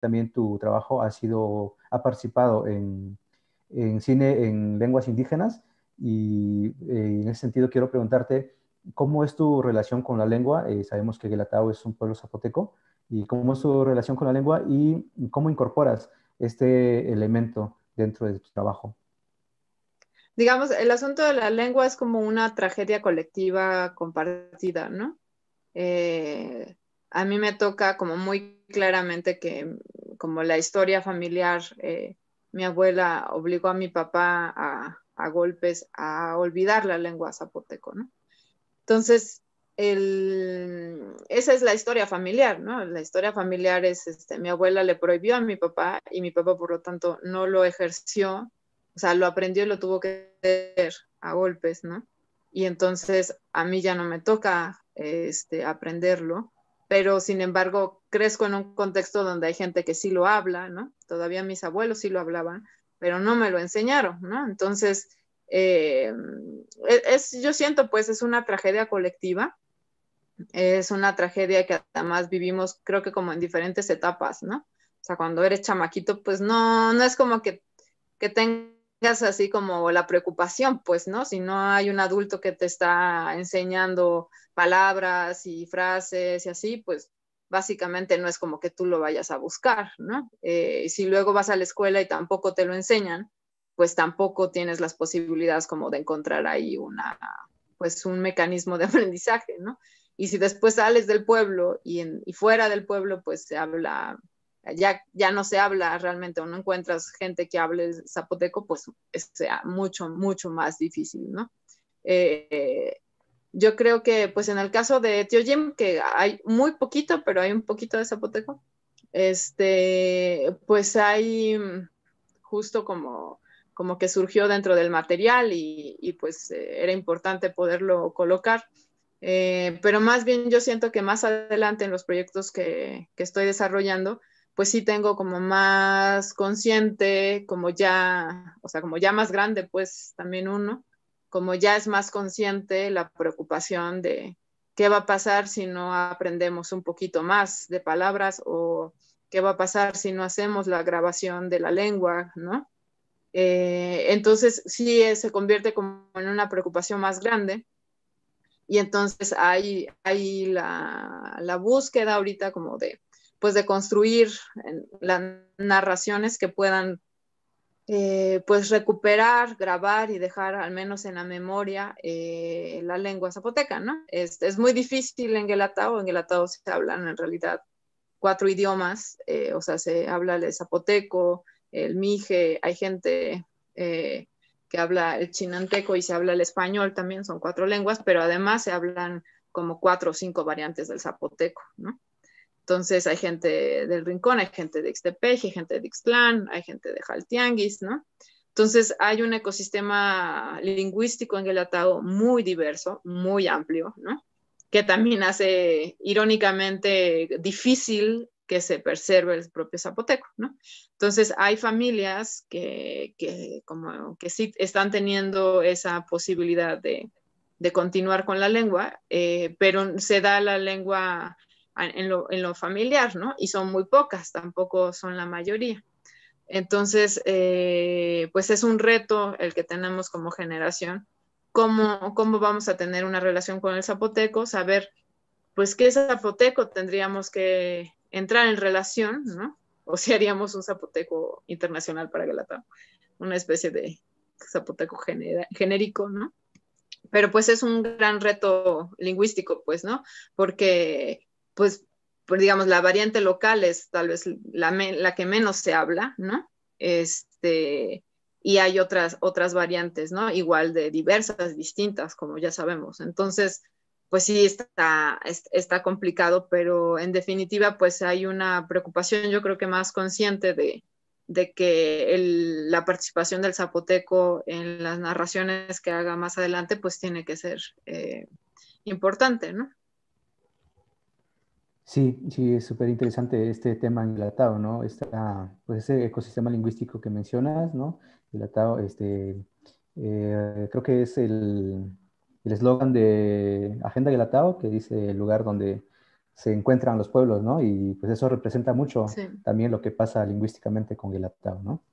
también tu trabajo ha sido, ha participado en, cine en lenguas indígenas y eh, en ese sentido quiero preguntarte cómo es tu relación con la lengua. Eh, sabemos que Guelatao es un pueblo zapoteco y cómo es tu relación con la lengua y cómo incorporas este elemento dentro de tu trabajo. Digamos, el asunto de la lengua es como una tragedia colectiva compartida, ¿no? Eh, a mí me toca como muy claramente que como la historia familiar, eh, mi abuela obligó a mi papá a, golpes a olvidar la lengua zapoteco, ¿no? Entonces, esa es la historia familiar, ¿no? La historia familiar es, este, mi abuela le prohibió a mi papá y mi papá, por lo tanto, no lo ejerció, o sea, lo aprendió y lo tuvo que hacer a golpes, ¿no? Y entonces a mí ya no me toca este, aprenderlo pero sin embargo crezco en un contexto donde hay gente que sí lo habla, ¿no? Todavía mis abuelos sí lo hablaban, pero no me lo enseñaron, ¿no? Entonces, eh, es, yo siento pues es una tragedia colectiva, es una tragedia que además vivimos creo que como en diferentes etapas, ¿no? O sea, cuando eres chamaquito, pues no, no es como que, que tengas así como la preocupación, pues, ¿no? Si no hay un adulto que te está enseñando palabras y frases y así, pues básicamente no es como que tú lo vayas a buscar, ¿no? Eh, si luego vas a la escuela y tampoco te lo enseñan, pues tampoco tienes las posibilidades como de encontrar ahí una, pues un mecanismo de aprendizaje, ¿no? Y si después sales del pueblo y, y fuera del pueblo, pues se habla ya, no se habla realmente o no encuentras gente que hable zapoteco, pues sea mucho, mucho más difícil, ¿no? Eh, yo creo que, pues en el caso de Tío Jim, que hay muy poquito, pero hay un poquito de zapoteco, este, pues hay justo como, que surgió dentro del material y, pues era importante poderlo colocar. Eh, pero más bien yo siento que más adelante en los proyectos que estoy desarrollando, pues sí tengo como más consciente, como ya, o sea, como ya más grande, pues también uno, como ya es más consciente la preocupación de qué va a pasar si no aprendemos un poquito más de palabras o qué va a pasar si no hacemos la grabación de la lengua, ¿no? Eh, entonces sí eh, se convierte como en una preocupación más grande y entonces hay, hay la búsqueda ahorita como de pues de construir las narraciones que puedan eh, pues recuperar, grabar y dejar al menos en la memoria eh, la lengua zapoteca, ¿no? Es, muy difícil en Guelatao, en Guelatao se hablan en realidad cuatro idiomas, eh, o sea, se habla el zapoteco, el mije, hay gente que habla el chinanteco y se habla el español también, son cuatro lenguas, pero además se hablan como cuatro o cinco variantes del zapoteco, ¿no? Entonces hay gente del Rincón, hay gente de Ixtepec, hay gente de Ixtlán, hay gente de Jaltianguis, ¿no? Entonces hay un ecosistema lingüístico en el Guelatao muy diverso, muy amplio, ¿no? Que también hace irónicamente difícil que se preserve el propio zapoteco, ¿no? Entonces hay familias que, que como, que sí están teniendo esa posibilidad de, continuar con la lengua, eh, pero se da la lengua en lo, en familiar, ¿no? Y son muy pocas, tampoco son la mayoría. Entonces, eh, pues es un reto el que tenemos como generación, cómo, cómo vamos a tener una relación con el zapoteco, saber, pues, qué zapoteco tendríamos que entrar en relación, ¿no? O si haríamos un zapoteco internacional para Galata, una especie de zapoteco genérico, ¿no? Pero pues es un gran reto lingüístico, pues, ¿no? Porque pues, digamos, la variante local es tal vez la, que menos se habla, ¿no? Este, y hay otras, otras variantes, ¿no? Igual de diversas, distintas, como ya sabemos. Entonces, pues sí, está, está complicado, pero en definitiva, pues hay una preocupación, yo creo que más consciente de, que la participación del zapoteco en las narraciones que haga más adelante, pues tiene que ser eh, importante, ¿no? Sí, sí, es súper interesante este tema en Atao, ¿no? Esta, pues ese ecosistema lingüístico que mencionas, ¿no? Atado, este, eh, creo que es el eslogan de Agenda Guelatao que dice el lugar donde se encuentran los pueblos, ¿no? Y pues eso representa mucho también lo que pasa lingüísticamente con Guelatao, ¿no?